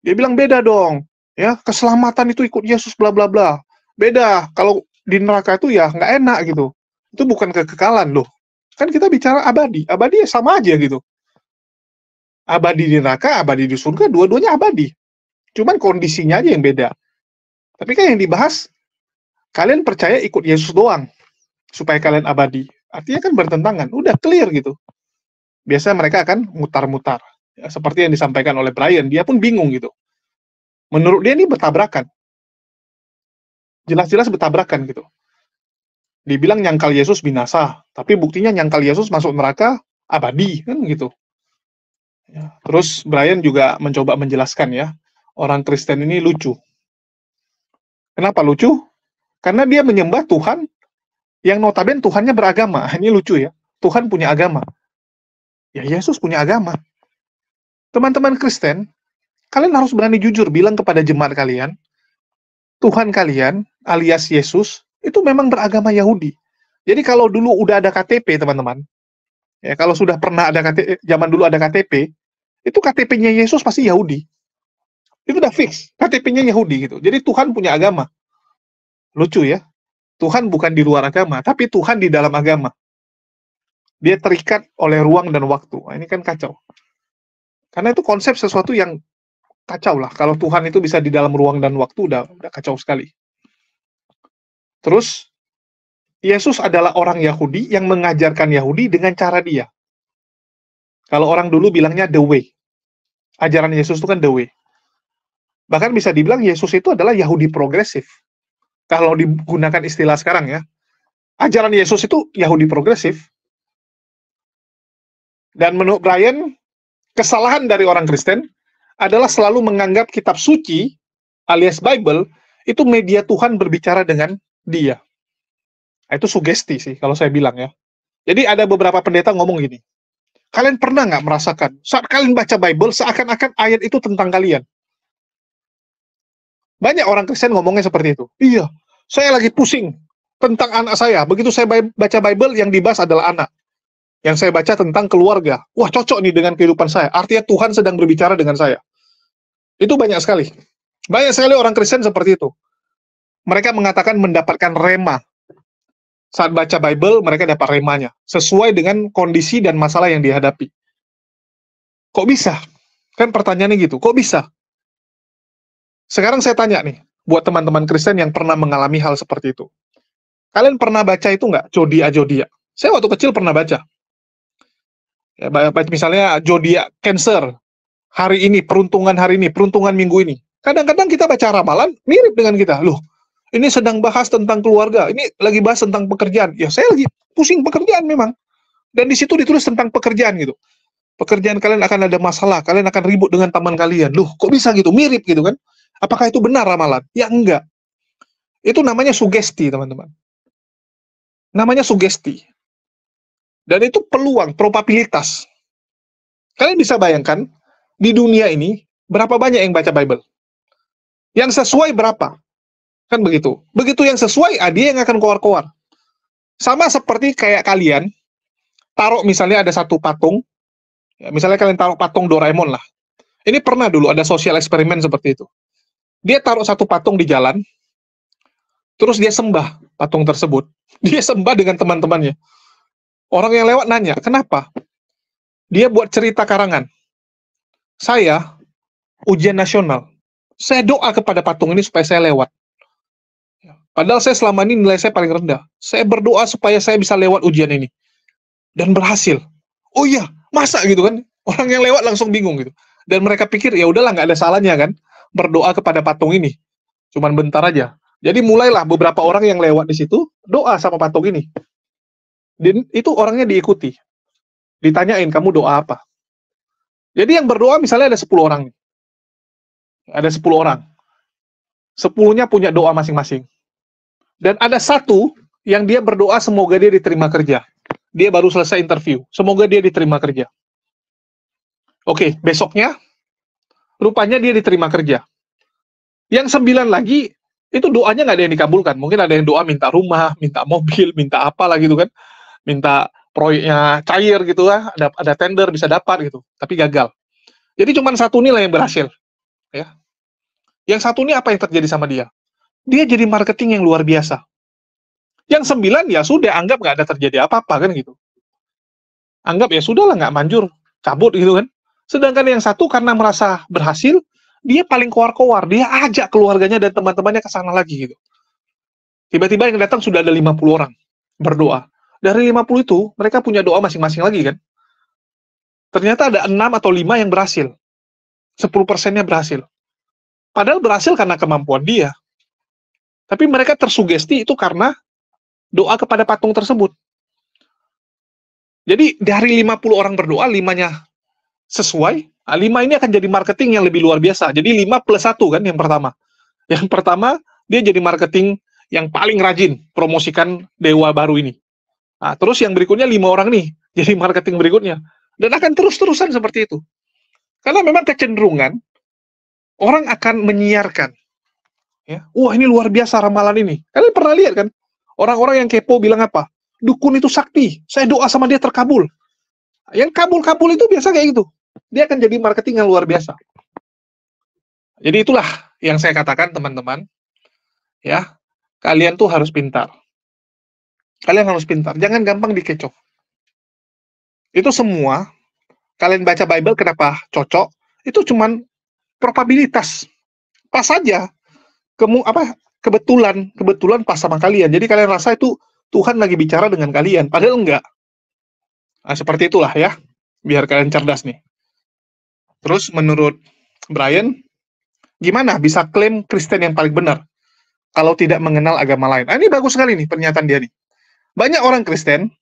Dia bilang beda dong, ya keselamatan itu ikut Yesus bla bla bla. Beda kalau di neraka itu ya nggak enak gitu. Itu bukan kekekalan loh. Kan kita bicara abadi, abadi ya sama aja gitu. Abadi di neraka, abadi di surga, dua-duanya abadi. Cuman kondisinya aja yang beda. Tapi kan yang dibahas, kalian percaya ikut Yesus doang supaya kalian abadi. Artinya kan bertentangan. Udah clear gitu. Biasanya mereka akan mutar-mutar. Ya, seperti yang disampaikan oleh Brian, dia pun bingung gitu. Menurut dia ini bertabrakan. Jelas-jelas bertabrakan gitu. Dibilang nyangkal Yesus binasa, tapi buktinya nyangkal Yesus masuk neraka abadi kan gitu. Ya, terus Brian juga mencoba menjelaskan ya, orang Kristen ini lucu. Kenapa lucu? Karena dia menyembah Tuhan yang notaben Tuhannya beragama. Ini lucu ya. Tuhan punya agama. Ya Yesus punya agama. Teman-teman Kristen, kalian harus berani jujur bilang kepada jemaat kalian, Tuhan kalian alias Yesus itu memang beragama Yahudi. Jadi kalau dulu udah ada KTP, teman-teman, ya kalau sudah pernah ada KTP, zaman dulu ada KTP, itu KTP-nya Yesus pasti Yahudi. Itu udah fix, KTP-nya Yahudi gitu. Jadi Tuhan punya agama. Lucu ya, Tuhan bukan di luar agama, tapi Tuhan di dalam agama. Dia terikat oleh ruang dan waktu. Nah, ini kan kacau. Karena itu konsep sesuatu yang kacau lah. Kalau Tuhan itu bisa di dalam ruang dan waktu, udah, udah kacau sekali. Terus, Yesus adalah orang Yahudi yang mengajarkan Yahudi dengan cara dia. Kalau orang dulu bilangnya the way. Ajaran Yesus itu kan the way. Bahkan bisa dibilang Yesus itu adalah Yahudi progresif kalau digunakan istilah sekarang ya, ajaran Yesus itu Yahudi progresif. Dan menurut Brian, kesalahan dari orang Kristen adalah selalu menganggap kitab suci alias Bible itu media Tuhan berbicara dengan dia. Nah, itu sugesti sih kalau saya bilang ya. Jadi ada beberapa pendeta ngomong gini, kalian pernah nggak merasakan saat kalian baca Bible seakan-akan ayat itu tentang kalian? Banyak orang Kristen ngomongnya seperti itu. Iya, saya lagi pusing tentang anak saya. Begitu saya baca Bible yang dibahas adalah anak. Yang saya baca tentang keluarga. Wah, cocok nih dengan kehidupan saya. Artinya Tuhan sedang berbicara dengan saya. Itu banyak sekali. Banyak sekali orang Kristen seperti itu. Mereka mengatakan mendapatkan rema. Saat baca Bible, mereka dapat remanya. Sesuai dengan kondisi dan masalah yang dihadapi. Kok bisa? Kan pertanyaannya gitu. Kok bisa? Sekarang saya tanya nih, buat teman-teman Kristen yang pernah mengalami hal seperti itu. Kalian pernah baca itu nggak? Jodia Jodia. Saya waktu kecil pernah baca. Ya, misalnya Jodia Cancer, hari ini, peruntungan hari ini, peruntungan minggu ini. Kadang-kadang kita baca ramalan mirip dengan kita. Loh, ini sedang bahas tentang keluarga, ini lagi bahas tentang pekerjaan. Ya saya lagi pusing pekerjaan memang. Dan di situ ditulis tentang pekerjaan gitu. Pekerjaan kalian akan ada masalah, kalian akan ribut dengan teman kalian. Loh, kok bisa gitu? Mirip gitu kan? Apakah itu benar ramalan? Ya enggak. Itu namanya sugesti, teman-teman. Namanya sugesti. Dan itu peluang, probabilitas. Kalian bisa bayangkan, di dunia ini, berapa banyak yang baca Bible? Yang sesuai berapa? Kan begitu. Begitu yang sesuai, ah, yang akan keluar-keluar. Sama seperti kayak kalian, taruh misalnya ada satu patung, ya, misalnya kalian taruh patung Doraemon lah. Ini pernah dulu ada sosial eksperimen seperti itu dia taruh satu patung di jalan, terus dia sembah patung tersebut. Dia sembah dengan teman-temannya. Orang yang lewat nanya, kenapa? Dia buat cerita karangan. Saya, ujian nasional. Saya doa kepada patung ini supaya saya lewat. Ya, padahal saya selama ini nilai saya paling rendah. Saya berdoa supaya saya bisa lewat ujian ini. Dan berhasil. Oh iya, masa gitu kan? Orang yang lewat langsung bingung gitu. Dan mereka pikir, ya udahlah nggak ada salahnya kan? berdoa kepada patung ini. Cuman bentar aja. Jadi mulailah beberapa orang yang lewat di situ doa sama patung ini. Dan itu orangnya diikuti. Ditanyain kamu doa apa? Jadi yang berdoa misalnya ada 10 orang Ada 10 orang. Sepuluhnya punya doa masing-masing. Dan ada satu yang dia berdoa semoga dia diterima kerja. Dia baru selesai interview. Semoga dia diterima kerja. Oke, besoknya rupanya dia diterima kerja. Yang sembilan lagi, itu doanya nggak ada yang dikabulkan. Mungkin ada yang doa minta rumah, minta mobil, minta apa lagi gitu kan. Minta proyeknya cair gitu lah, ada, ada tender bisa dapat gitu, tapi gagal. Jadi cuma satu nilai yang berhasil. ya. Yang satu ini apa yang terjadi sama dia? Dia jadi marketing yang luar biasa. Yang sembilan ya sudah, anggap nggak ada terjadi apa-apa kan gitu. Anggap ya sudah lah nggak manjur, cabut gitu kan. Sedangkan yang satu karena merasa berhasil, dia paling keluar-keluar, dia ajak keluarganya dan teman-temannya ke sana lagi gitu. Tiba-tiba yang datang sudah ada 50 orang berdoa. Dari 50 itu, mereka punya doa masing-masing lagi kan. Ternyata ada 6 atau 5 yang berhasil. 10 persennya berhasil. Padahal berhasil karena kemampuan dia. Tapi mereka tersugesti itu karena doa kepada patung tersebut. Jadi dari 50 orang berdoa, limanya sesuai, ah, lima ini akan jadi marketing yang lebih luar biasa. Jadi lima plus satu kan yang pertama. Yang pertama, dia jadi marketing yang paling rajin promosikan dewa baru ini. Nah, terus yang berikutnya lima orang nih, jadi marketing berikutnya. Dan akan terus-terusan seperti itu. Karena memang kecenderungan, orang akan menyiarkan. Ya, Wah ini luar biasa ramalan ini. Kalian pernah lihat kan? Orang-orang yang kepo bilang apa? Dukun itu sakti, saya doa sama dia terkabul. Yang kabul-kabul itu biasa kayak gitu. Dia akan jadi marketing yang luar biasa. Jadi itulah yang saya katakan teman-teman. Ya, kalian tuh harus pintar. Kalian harus pintar, jangan gampang dikecoh. Itu semua kalian baca Bible kenapa cocok? Itu cuman probabilitas. Pas saja kamu apa kebetulan, kebetulan pas sama kalian. Jadi kalian rasa itu Tuhan lagi bicara dengan kalian, padahal enggak. Nah, seperti itulah ya, biar kalian cerdas nih. Terus menurut Brian, gimana bisa klaim Kristen yang paling benar kalau tidak mengenal agama lain? Nah, ini bagus sekali nih pernyataan dia nih. Banyak orang Kristen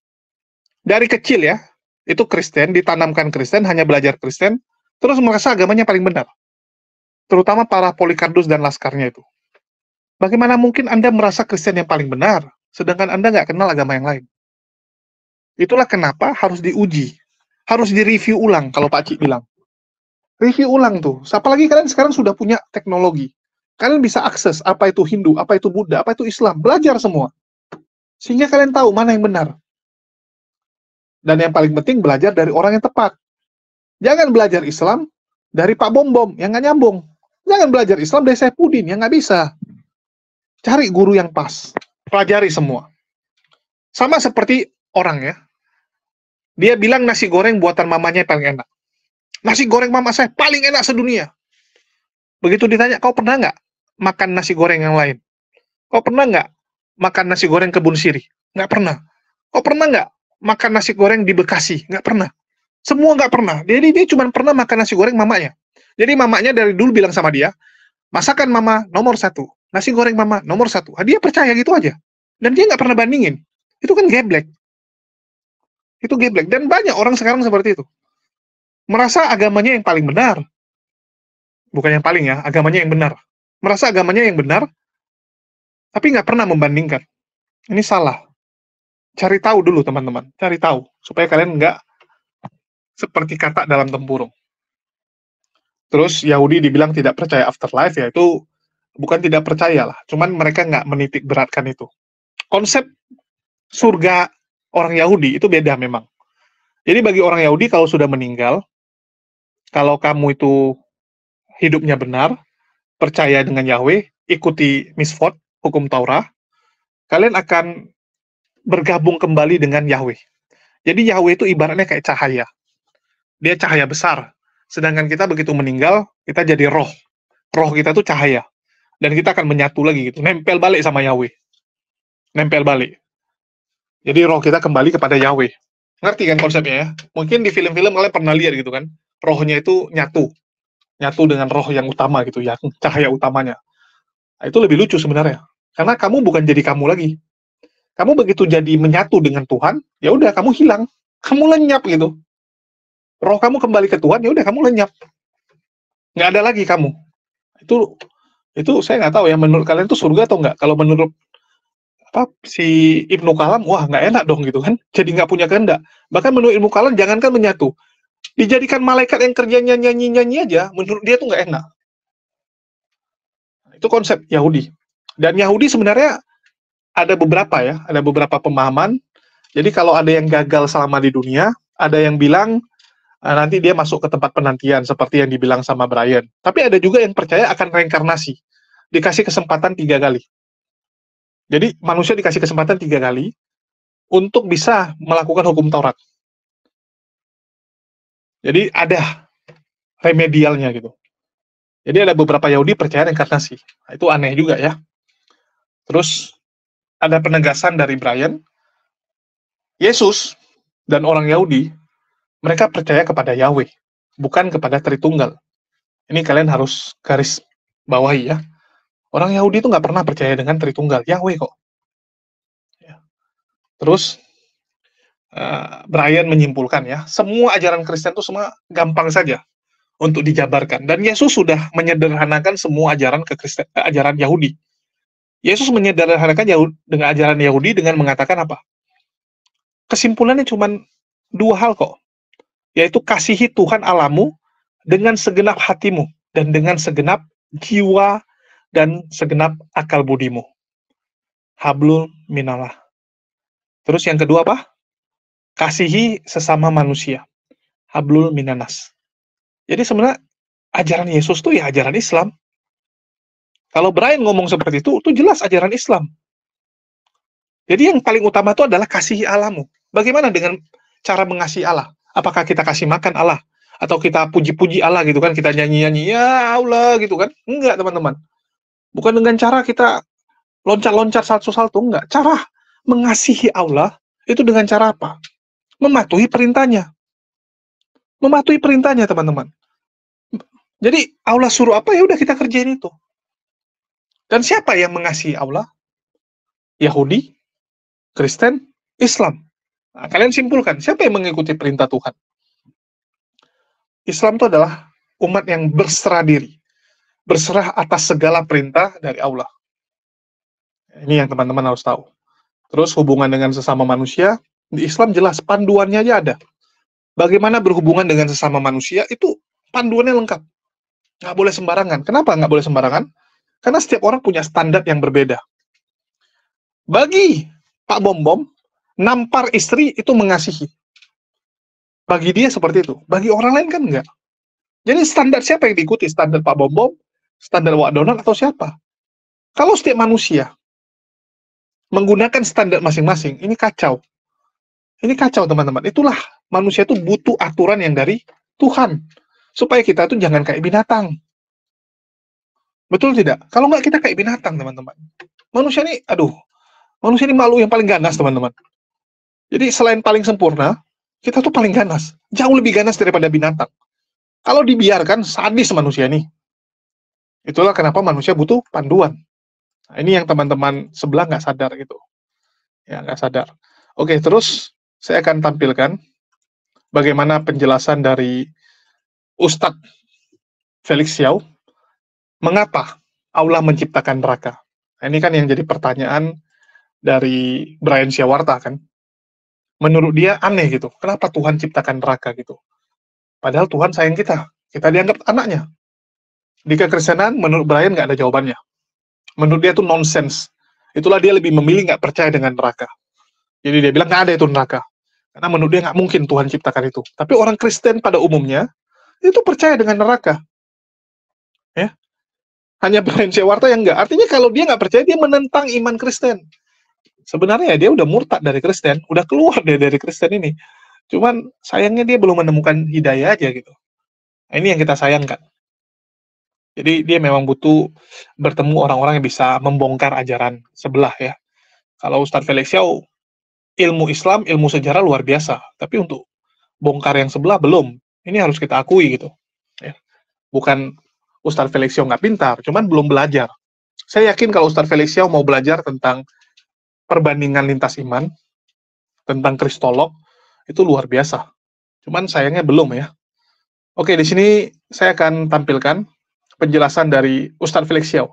dari kecil ya, itu Kristen, ditanamkan Kristen, hanya belajar Kristen, terus merasa agamanya paling benar. Terutama para Polikardus dan laskarnya itu. Bagaimana mungkin Anda merasa Kristen yang paling benar, sedangkan Anda nggak kenal agama yang lain? Itulah kenapa harus diuji. Harus direview ulang kalau Pak Cik bilang. Review ulang tuh. Apalagi kalian sekarang sudah punya teknologi. Kalian bisa akses apa itu Hindu, apa itu Buddha, apa itu Islam. Belajar semua. Sehingga kalian tahu mana yang benar. Dan yang paling penting belajar dari orang yang tepat. Jangan belajar Islam dari Pak Bom Bom yang nggak nyambung. Jangan belajar Islam dari saya Pudin yang nggak bisa. Cari guru yang pas. Pelajari semua. Sama seperti orang ya. Dia bilang nasi goreng buatan mamanya paling enak. Nasi goreng mama saya paling enak sedunia. Begitu ditanya, kau pernah nggak makan nasi goreng yang lain? Kau pernah nggak makan nasi goreng kebun sirih? Nggak pernah. Kau pernah nggak makan nasi goreng di Bekasi? Nggak pernah. Semua nggak pernah. Jadi dia cuma pernah makan nasi goreng mamanya. Jadi mamanya dari dulu bilang sama dia, masakan mama nomor satu, nasi goreng mama nomor satu. Dia percaya gitu aja. Dan dia nggak pernah bandingin. Itu kan geblek. Itu geblek. Dan banyak orang sekarang seperti itu. Merasa agamanya yang paling benar. Bukan yang paling ya, agamanya yang benar. Merasa agamanya yang benar, tapi nggak pernah membandingkan. Ini salah. Cari tahu dulu teman-teman, cari tahu. Supaya kalian nggak seperti kata dalam tempurung. Terus Yahudi dibilang tidak percaya afterlife, ya itu bukan tidak percaya lah, cuman mereka nggak menitik beratkan itu. Konsep surga orang Yahudi itu beda memang. Jadi bagi orang Yahudi kalau sudah meninggal, kalau kamu itu hidupnya benar, percaya dengan Yahweh, ikuti misfot, hukum Taurat, kalian akan bergabung kembali dengan Yahweh. Jadi Yahweh itu ibaratnya kayak cahaya. Dia cahaya besar. Sedangkan kita begitu meninggal, kita jadi roh. Roh kita itu cahaya. Dan kita akan menyatu lagi gitu, nempel balik sama Yahweh. Nempel balik. Jadi roh kita kembali kepada Yahweh. Ngerti kan konsepnya ya? Mungkin di film-film kalian pernah lihat gitu kan. Rohnya itu nyatu. Nyatu dengan roh yang utama gitu ya, cahaya utamanya. Nah, itu lebih lucu sebenarnya. Karena kamu bukan jadi kamu lagi. Kamu begitu jadi menyatu dengan Tuhan, ya udah kamu hilang. Kamu lenyap gitu. Roh kamu kembali ke Tuhan, ya udah kamu lenyap. Nggak ada lagi kamu. Itu itu saya nggak tahu ya menurut kalian itu surga atau nggak kalau menurut apa si Ibnu Kalam wah nggak enak dong gitu kan jadi nggak punya kehendak bahkan menurut Ibnu Kalam jangankan menyatu dijadikan malaikat yang kerjanya nyanyi nyanyi aja menurut dia tuh nggak enak nah, itu konsep Yahudi dan Yahudi sebenarnya ada beberapa ya ada beberapa pemahaman jadi kalau ada yang gagal selama di dunia ada yang bilang ah, nanti dia masuk ke tempat penantian seperti yang dibilang sama Brian tapi ada juga yang percaya akan reinkarnasi dikasih kesempatan tiga kali jadi manusia dikasih kesempatan tiga kali untuk bisa melakukan hukum Taurat. Jadi ada remedialnya gitu. Jadi ada beberapa Yahudi percaya reinkarnasi. Nah, itu aneh juga ya. Terus ada penegasan dari Brian, Yesus dan orang Yahudi, mereka percaya kepada Yahweh, bukan kepada Tritunggal. Ini kalian harus garis bawahi ya. Orang Yahudi itu nggak pernah percaya dengan Tritunggal, Yahweh kok. Ya. Terus uh, Brian menyimpulkan ya, semua ajaran Kristen itu semua gampang saja untuk dijabarkan. Dan Yesus sudah menyederhanakan semua ajaran ke Kristen, eh, ajaran Yahudi. Yesus menyederhanakan Yahudi, dengan ajaran Yahudi dengan mengatakan apa? Kesimpulannya cuma dua hal kok, yaitu kasihi Tuhan Alamu dengan segenap hatimu dan dengan segenap jiwa, dan segenap akal budimu. Hablul minallah. Terus yang kedua apa? Kasihi sesama manusia. Hablul minanas. Jadi sebenarnya ajaran Yesus tuh ya ajaran Islam. Kalau Brian ngomong seperti itu, itu jelas ajaran Islam. Jadi yang paling utama itu adalah kasihi Allahmu. Bagaimana dengan cara mengasihi Allah? Apakah kita kasih makan Allah? Atau kita puji-puji Allah gitu kan? Kita nyanyi-nyanyi, ya Allah gitu kan? Enggak teman-teman. Bukan dengan cara kita loncat-loncat satu salto enggak. Cara mengasihi Allah itu dengan cara apa? Mematuhi perintahnya. Mematuhi perintahnya, teman-teman. Jadi Allah suruh apa ya udah kita kerjain itu. Dan siapa yang mengasihi Allah? Yahudi, Kristen, Islam. Nah, kalian simpulkan, siapa yang mengikuti perintah Tuhan? Islam itu adalah umat yang berserah diri berserah atas segala perintah dari Allah. Ini yang teman-teman harus tahu. Terus hubungan dengan sesama manusia, di Islam jelas panduannya aja ada. Bagaimana berhubungan dengan sesama manusia itu panduannya lengkap. Nggak boleh sembarangan. Kenapa nggak boleh sembarangan? Karena setiap orang punya standar yang berbeda. Bagi Pak Bombom nampar istri itu mengasihi. Bagi dia seperti itu. Bagi orang lain kan enggak. Jadi standar siapa yang diikuti? Standar Pak Bombom. Standar Wak atau siapa? Kalau setiap manusia menggunakan standar masing-masing, ini kacau. Ini kacau, teman-teman. Itulah manusia itu butuh aturan yang dari Tuhan. Supaya kita itu jangan kayak binatang. Betul tidak? Kalau nggak kita kayak binatang, teman-teman. Manusia ini, aduh, manusia ini malu yang paling ganas, teman-teman. Jadi selain paling sempurna, kita tuh paling ganas. Jauh lebih ganas daripada binatang. Kalau dibiarkan, sadis manusia ini. Itulah kenapa manusia butuh panduan. Nah, ini yang teman-teman sebelah nggak sadar gitu. Ya, nggak sadar. Oke, terus saya akan tampilkan bagaimana penjelasan dari Ustadz Felix Xiao. Mengapa Allah menciptakan neraka? Nah, ini kan yang jadi pertanyaan dari Brian Syawarta kan. Menurut dia aneh gitu. Kenapa Tuhan ciptakan neraka gitu? Padahal Tuhan sayang kita. Kita dianggap anaknya. Di kekristenan menurut Brian nggak ada jawabannya. Menurut dia itu nonsens. Itulah dia lebih memilih nggak percaya dengan neraka. Jadi dia bilang nggak ada itu neraka. Karena menurut dia nggak mungkin Tuhan ciptakan itu. Tapi orang Kristen pada umumnya itu percaya dengan neraka. Ya, hanya Brian Cewarta yang nggak. Artinya kalau dia nggak percaya, dia menentang iman Kristen. Sebenarnya ya, dia udah murtad dari Kristen, udah keluar dia dari Kristen ini. Cuman sayangnya dia belum menemukan hidayah aja gitu. Nah, ini yang kita sayangkan. Jadi dia memang butuh bertemu orang-orang yang bisa membongkar ajaran sebelah ya. Kalau Ustadz Felix Yau, ilmu Islam, ilmu sejarah luar biasa. Tapi untuk bongkar yang sebelah belum. Ini harus kita akui gitu. Ya. Bukan Ustadz Felix Yau nggak pintar, cuman belum belajar. Saya yakin kalau Ustadz Felix Yau mau belajar tentang perbandingan lintas iman, tentang kristolog, itu luar biasa. Cuman sayangnya belum ya. Oke, di sini saya akan tampilkan penjelasan dari Ustadz Felix Xiao.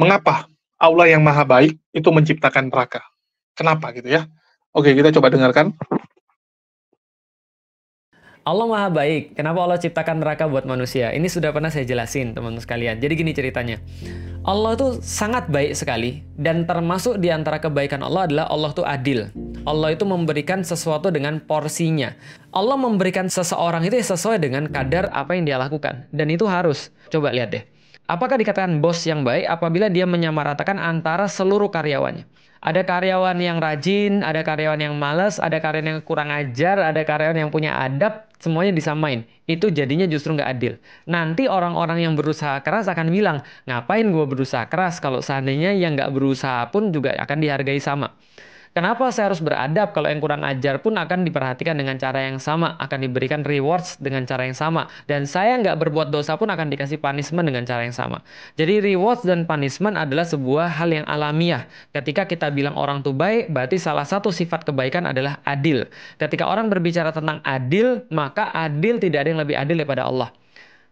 Mengapa Allah yang maha baik itu menciptakan neraka? Kenapa gitu ya? Oke, kita coba dengarkan. Allah maha baik. Kenapa Allah ciptakan neraka buat manusia? Ini sudah pernah saya jelasin, teman-teman sekalian. Jadi gini ceritanya. Allah itu sangat baik sekali dan termasuk di antara kebaikan Allah adalah Allah itu adil. Allah itu memberikan sesuatu dengan porsinya. Allah memberikan seseorang itu ya sesuai dengan kadar apa yang dia lakukan. Dan itu harus. Coba lihat deh. Apakah dikatakan bos yang baik apabila dia menyamaratakan antara seluruh karyawannya? Ada karyawan yang rajin, ada karyawan yang malas, ada karyawan yang kurang ajar, ada karyawan yang punya adab, semuanya disamain. Itu jadinya justru nggak adil. Nanti orang-orang yang berusaha keras akan bilang, ngapain gue berusaha keras kalau seandainya yang nggak berusaha pun juga akan dihargai sama. Kenapa saya harus beradab kalau yang kurang ajar pun akan diperhatikan dengan cara yang sama, akan diberikan rewards dengan cara yang sama, dan saya nggak berbuat dosa pun akan dikasih punishment dengan cara yang sama. Jadi rewards dan punishment adalah sebuah hal yang alamiah. Ketika kita bilang orang tuh baik, berarti salah satu sifat kebaikan adalah adil. Ketika orang berbicara tentang adil, maka adil tidak ada yang lebih adil daripada Allah.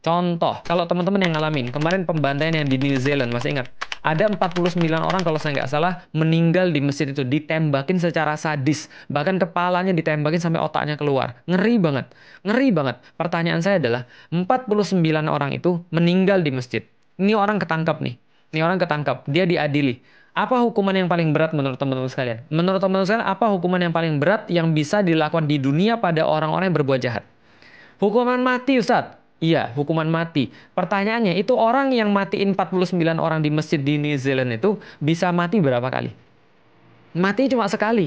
Contoh, kalau teman-teman yang ngalamin, kemarin pembantaian yang di New Zealand, masih ingat? Ada 49 orang kalau saya nggak salah meninggal di masjid itu ditembakin secara sadis. Bahkan kepalanya ditembakin sampai otaknya keluar. Ngeri banget. Ngeri banget. Pertanyaan saya adalah 49 orang itu meninggal di masjid. Ini orang ketangkap nih. Ini orang ketangkap. Dia diadili. Apa hukuman yang paling berat menurut teman-teman sekalian? Menurut teman-teman sekalian, apa hukuman yang paling berat yang bisa dilakukan di dunia pada orang-orang yang berbuat jahat? Hukuman mati, Ustadz. Iya, hukuman mati. Pertanyaannya, itu orang yang matiin 49 orang di masjid di New Zealand itu bisa mati berapa kali? Mati cuma sekali.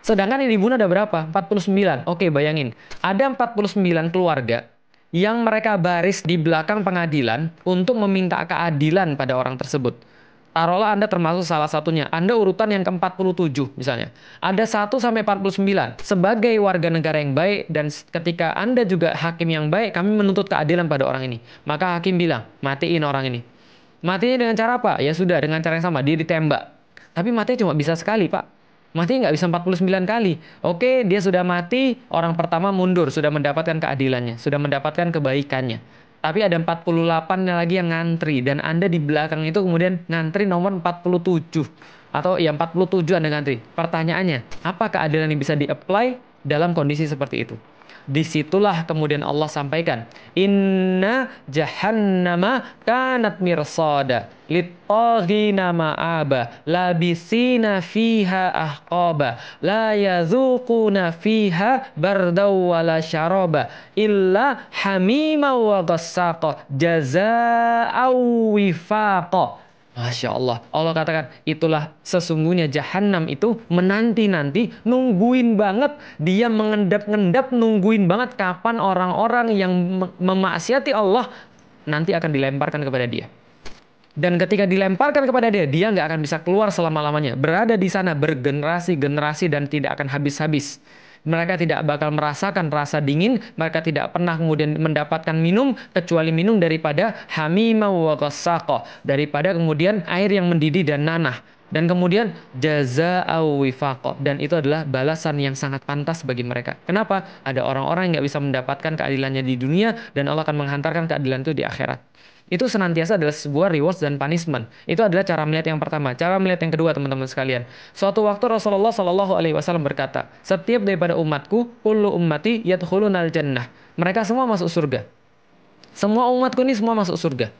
Sedangkan yang dibunuh ada berapa? 49. Oke, bayangin. Ada 49 keluarga yang mereka baris di belakang pengadilan untuk meminta keadilan pada orang tersebut taruhlah Anda termasuk salah satunya. Anda urutan yang ke-47 misalnya. Ada 1 sampai 49. Sebagai warga negara yang baik dan ketika Anda juga hakim yang baik, kami menuntut keadilan pada orang ini. Maka hakim bilang, matiin orang ini. Matinya dengan cara apa? Ya sudah, dengan cara yang sama. Dia ditembak. Tapi matinya cuma bisa sekali, Pak. Mati nggak bisa 49 kali. Oke, dia sudah mati, orang pertama mundur, sudah mendapatkan keadilannya, sudah mendapatkan kebaikannya tapi ada 48 lagi yang ngantri dan Anda di belakang itu kemudian ngantri nomor 47 atau ya 47 Anda ngantri. Pertanyaannya, apa keadilan yang bisa di-apply dalam kondisi seperti itu? disitulah kemudian Allah sampaikan inna jahannama kanat mirsada littaghina ma'aba labisina fiha ahqaba la yazuquna fiha bardaw wala syaraba illa hamima wa gassaqa jazaa'aw wifaqa Masya Allah. Allah katakan, itulah sesungguhnya jahanam itu menanti-nanti, nungguin banget. Dia mengendap-endap, nungguin banget kapan orang-orang yang memaksiati Allah nanti akan dilemparkan kepada dia. Dan ketika dilemparkan kepada dia, dia nggak akan bisa keluar selama-lamanya. Berada di sana bergenerasi-generasi dan tidak akan habis-habis mereka tidak bakal merasakan rasa dingin, mereka tidak pernah kemudian mendapatkan minum kecuali minum daripada hamima wa daripada kemudian air yang mendidih dan nanah. Dan kemudian jaza awifakoh. dan itu adalah balasan yang sangat pantas bagi mereka. Kenapa? Ada orang-orang yang nggak bisa mendapatkan keadilannya di dunia dan Allah akan menghantarkan keadilan itu di akhirat itu senantiasa adalah sebuah rewards dan punishment. Itu adalah cara melihat yang pertama. Cara melihat yang kedua, teman-teman sekalian. Suatu waktu Rasulullah Shallallahu Alaihi Wasallam berkata, setiap daripada umatku, kullu ummati al jannah. Mereka semua masuk surga. Semua umatku ini semua masuk surga.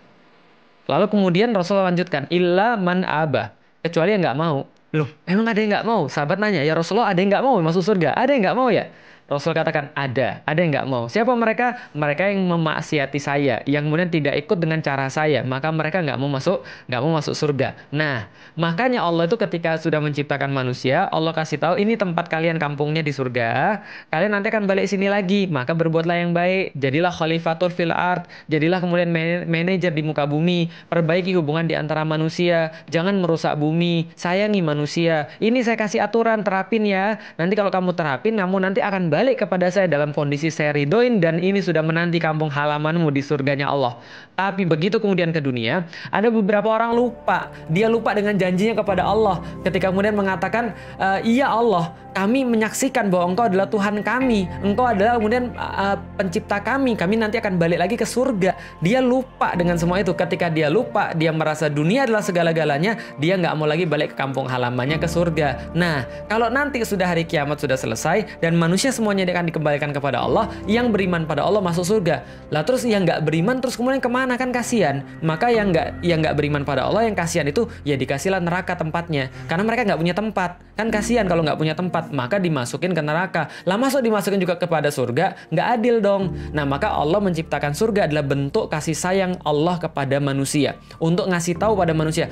Lalu kemudian Rasulullah lanjutkan, illa man abah. Kecuali yang nggak mau. Loh, emang ada yang nggak mau? Sahabat nanya, ya Rasulullah ada yang nggak mau masuk surga? Ada yang nggak mau ya? Rasul katakan ada, ada yang nggak mau. Siapa mereka? Mereka yang memaksiati saya, yang kemudian tidak ikut dengan cara saya, maka mereka nggak mau masuk, nggak mau masuk surga. Nah, makanya Allah itu ketika sudah menciptakan manusia, Allah kasih tahu ini tempat kalian kampungnya di surga, kalian nanti akan balik sini lagi, maka berbuatlah yang baik, jadilah khalifatur fil art, jadilah kemudian manajer di muka bumi, perbaiki hubungan di antara manusia, jangan merusak bumi, sayangi manusia. Ini saya kasih aturan, terapin ya. Nanti kalau kamu terapin, kamu nanti akan balik balik kepada saya dalam kondisi saya ridoin dan ini sudah menanti kampung halamanmu di surganya Allah. Tapi begitu kemudian ke dunia, ada beberapa orang lupa. Dia lupa dengan janjinya kepada Allah ketika kemudian mengatakan, e, "Iya Allah, kami menyaksikan bahwa Engkau adalah Tuhan kami. Engkau adalah kemudian uh, pencipta kami. Kami nanti akan balik lagi ke surga." Dia lupa dengan semua itu. Ketika dia lupa, dia merasa dunia adalah segala-galanya, dia nggak mau lagi balik ke kampung halamannya ke surga. Nah, kalau nanti sudah hari kiamat sudah selesai dan manusia semua semuanya akan dikembalikan kepada Allah, yang beriman pada Allah masuk surga. Lah terus yang nggak beriman terus kemudian kemana kan kasihan. Maka yang nggak yang nggak beriman pada Allah yang kasihan itu ya dikasihlah neraka tempatnya. Karena mereka nggak punya tempat. Kan kasihan kalau nggak punya tempat, maka dimasukin ke neraka. Lah masuk dimasukin juga kepada surga, nggak adil dong. Nah maka Allah menciptakan surga adalah bentuk kasih sayang Allah kepada manusia. Untuk ngasih tahu pada manusia,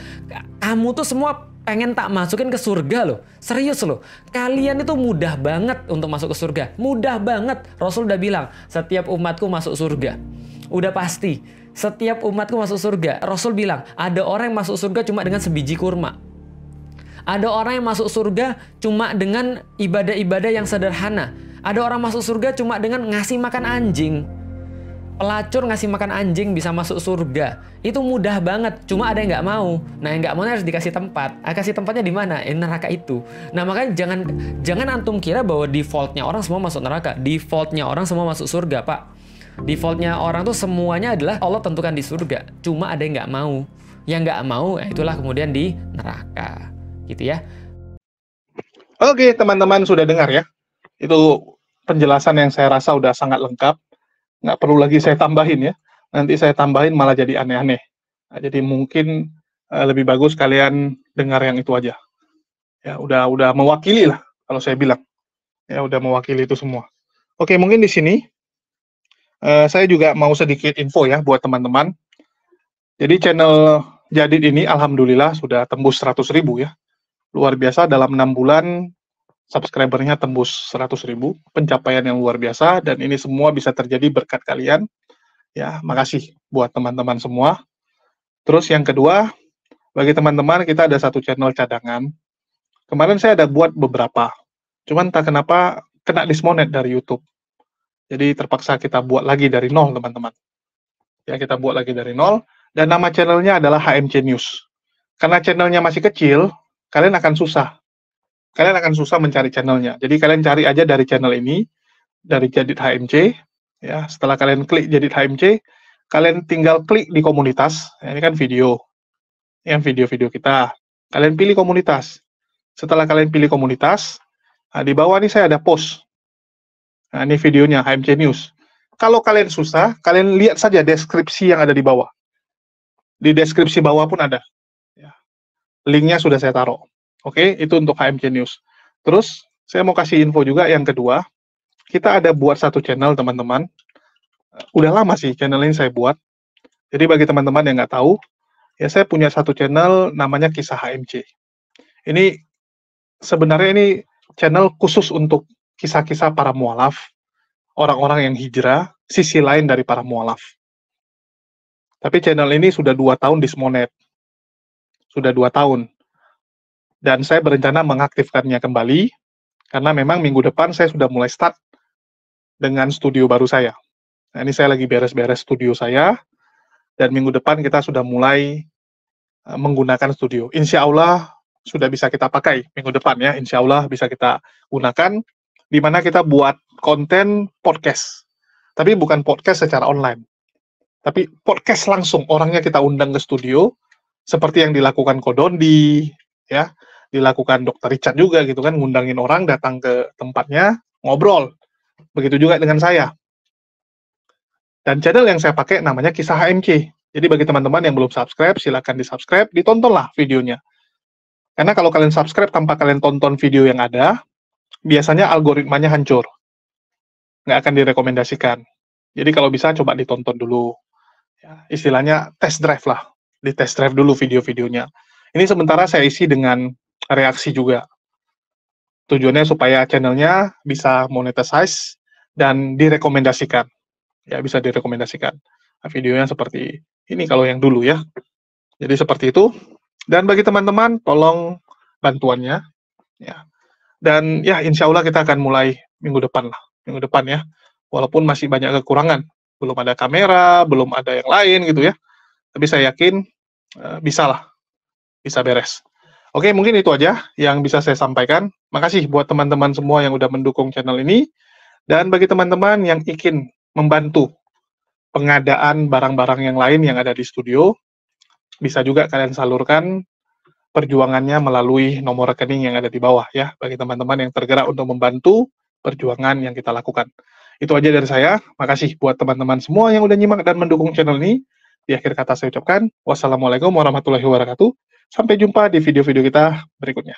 kamu tuh semua pengen tak masukin ke surga loh. Serius loh. Kalian itu mudah banget untuk masuk ke surga. Mudah banget. Rasul udah bilang, setiap umatku masuk surga. Udah pasti. Setiap umatku masuk surga. Rasul bilang, ada orang yang masuk surga cuma dengan sebiji kurma. Ada orang yang masuk surga cuma dengan ibadah-ibadah yang sederhana. Ada orang masuk surga cuma dengan ngasih makan anjing pelacur ngasih makan anjing bisa masuk surga itu mudah banget cuma ada yang nggak mau nah yang nggak mau harus dikasih tempat ah, kasih tempatnya di mana eh, neraka itu nah makanya jangan jangan antum kira bahwa defaultnya orang semua masuk neraka defaultnya orang semua masuk surga pak defaultnya orang tuh semuanya adalah Allah tentukan di surga cuma ada yang nggak mau yang nggak mau eh, itulah kemudian di neraka gitu ya oke teman-teman sudah dengar ya itu penjelasan yang saya rasa udah sangat lengkap nggak perlu lagi saya tambahin ya nanti saya tambahin malah jadi aneh-aneh nah, jadi mungkin uh, lebih bagus kalian dengar yang itu aja ya udah udah mewakili lah kalau saya bilang ya udah mewakili itu semua oke mungkin di sini uh, saya juga mau sedikit info ya buat teman-teman jadi channel Jadid ini alhamdulillah sudah tembus 100 ribu ya luar biasa dalam enam bulan subscribernya tembus 100 ribu, pencapaian yang luar biasa, dan ini semua bisa terjadi berkat kalian. Ya, makasih buat teman-teman semua. Terus yang kedua, bagi teman-teman kita ada satu channel cadangan. Kemarin saya ada buat beberapa, cuman tak kenapa kena dismonet dari YouTube. Jadi terpaksa kita buat lagi dari nol, teman-teman. Ya, kita buat lagi dari nol. Dan nama channelnya adalah HMC News. Karena channelnya masih kecil, kalian akan susah kalian akan susah mencari channelnya. Jadi kalian cari aja dari channel ini, dari Jadid HMC, ya. Setelah kalian klik Jadid HMC, kalian tinggal klik di komunitas. Ya, ini kan video, yang video-video kita. Kalian pilih komunitas. Setelah kalian pilih komunitas, nah di bawah ini saya ada post. Nah, ini videonya HMC News. Kalau kalian susah, kalian lihat saja deskripsi yang ada di bawah. Di deskripsi bawah pun ada. Ya. Linknya sudah saya taruh. Oke, okay, itu untuk HMC News. Terus saya mau kasih info juga yang kedua, kita ada buat satu channel teman-teman. Eh, udah lama sih channel ini saya buat. Jadi bagi teman-teman yang nggak tahu, ya saya punya satu channel namanya Kisah HMC. Ini sebenarnya ini channel khusus untuk kisah-kisah para mualaf, orang-orang yang hijrah, sisi lain dari para mualaf. Tapi channel ini sudah dua tahun dismonet. Sudah dua tahun dan saya berencana mengaktifkannya kembali karena memang minggu depan saya sudah mulai start dengan studio baru saya. Nah, ini saya lagi beres-beres studio saya dan minggu depan kita sudah mulai eh, menggunakan studio. Insya Allah sudah bisa kita pakai minggu depan ya. Insya Allah bisa kita gunakan di mana kita buat konten podcast. Tapi bukan podcast secara online. Tapi podcast langsung orangnya kita undang ke studio seperti yang dilakukan Kodondi ya dilakukan dokter Richard juga gitu kan ngundangin orang datang ke tempatnya ngobrol begitu juga dengan saya dan channel yang saya pakai namanya kisah HMK jadi bagi teman-teman yang belum subscribe silahkan di subscribe ditontonlah videonya karena kalau kalian subscribe tanpa kalian tonton video yang ada biasanya algoritmanya hancur nggak akan direkomendasikan jadi kalau bisa coba ditonton dulu ya, istilahnya test drive lah di test drive dulu video-videonya ini sementara saya isi dengan reaksi juga. Tujuannya supaya channelnya bisa monetize dan direkomendasikan. Ya, bisa direkomendasikan. Nah, videonya seperti ini kalau yang dulu ya. Jadi seperti itu. Dan bagi teman-teman, tolong bantuannya. Ya. Dan ya, insya Allah kita akan mulai minggu depan lah. Minggu depan ya. Walaupun masih banyak kekurangan. Belum ada kamera, belum ada yang lain gitu ya. Tapi saya yakin uh, bisa lah. Bisa beres. Oke, mungkin itu aja yang bisa saya sampaikan. Makasih buat teman-teman semua yang udah mendukung channel ini. Dan bagi teman-teman yang ingin membantu pengadaan barang-barang yang lain yang ada di studio, bisa juga kalian salurkan perjuangannya melalui nomor rekening yang ada di bawah ya, bagi teman-teman yang tergerak untuk membantu perjuangan yang kita lakukan. Itu aja dari saya. Makasih buat teman-teman semua yang udah nyimak dan mendukung channel ini. Di akhir kata saya ucapkan, wassalamualaikum warahmatullahi wabarakatuh. Sampai jumpa di video-video kita berikutnya.